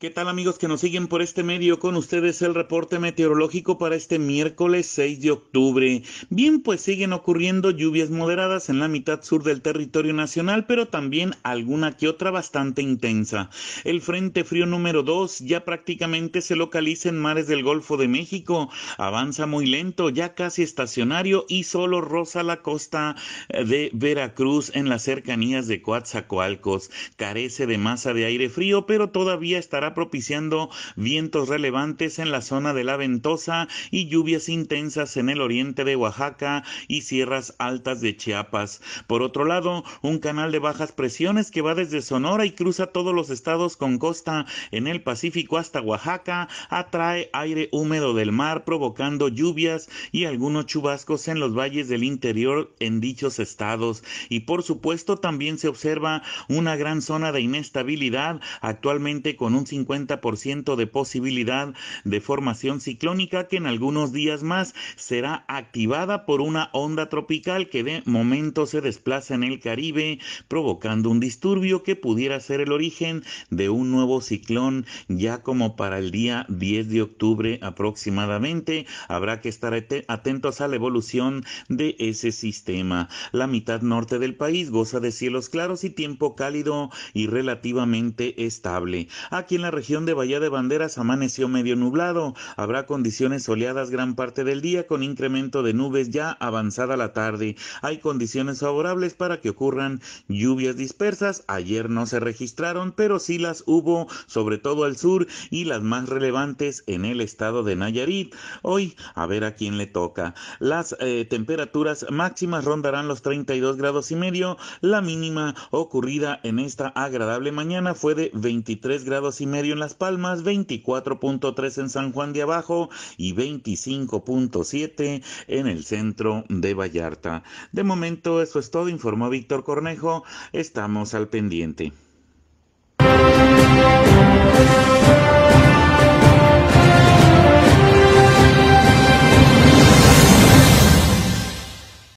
¿Qué tal amigos que nos siguen por este medio? Con ustedes el reporte meteorológico para este miércoles 6 de octubre. Bien, pues siguen ocurriendo lluvias moderadas en la mitad sur del territorio nacional, pero también alguna que otra bastante intensa. El Frente Frío número 2 ya prácticamente se localiza en mares del Golfo de México. Avanza muy lento, ya casi estacionario y solo roza la costa eh, de Veracruz en las cercanías de Coatzacoalcos. Carece de masa de aire frío, pero todavía estará propiciando vientos relevantes en la zona de la ventosa y lluvias intensas en el oriente de Oaxaca y sierras altas de Chiapas. Por otro lado, un canal de bajas presiones que va desde Sonora y cruza todos los estados con costa en el Pacífico hasta Oaxaca atrae aire húmedo del mar provocando lluvias y algunos chubascos en los valles del interior en dichos estados. Y por supuesto también se observa una gran zona de inestabilidad actualmente con un 50% de posibilidad de formación ciclónica que en algunos días más será activada por una onda tropical que de momento se desplaza en el Caribe, provocando un disturbio que pudiera ser el origen de un nuevo ciclón ya como para el día 10 de octubre aproximadamente. Habrá que estar atentos a la evolución de ese sistema. La mitad norte del país goza de cielos claros y tiempo cálido y relativamente estable. Aquí en la región de Bahía de Banderas amaneció medio nublado. Habrá condiciones soleadas gran parte del día con incremento de nubes ya avanzada la tarde. Hay condiciones favorables para que ocurran lluvias dispersas. Ayer no se registraron, pero sí las hubo, sobre todo al sur y las más relevantes en el estado de Nayarit. Hoy, a ver a quién le toca. Las eh, temperaturas máximas rondarán los 32 grados y medio. La mínima ocurrida en esta agradable mañana fue de 23 grados y medio en Las Palmas, 24.3 en San Juan de Abajo y 25.7 en el centro de Vallarta. De momento eso es todo, informó Víctor Cornejo. Estamos al pendiente.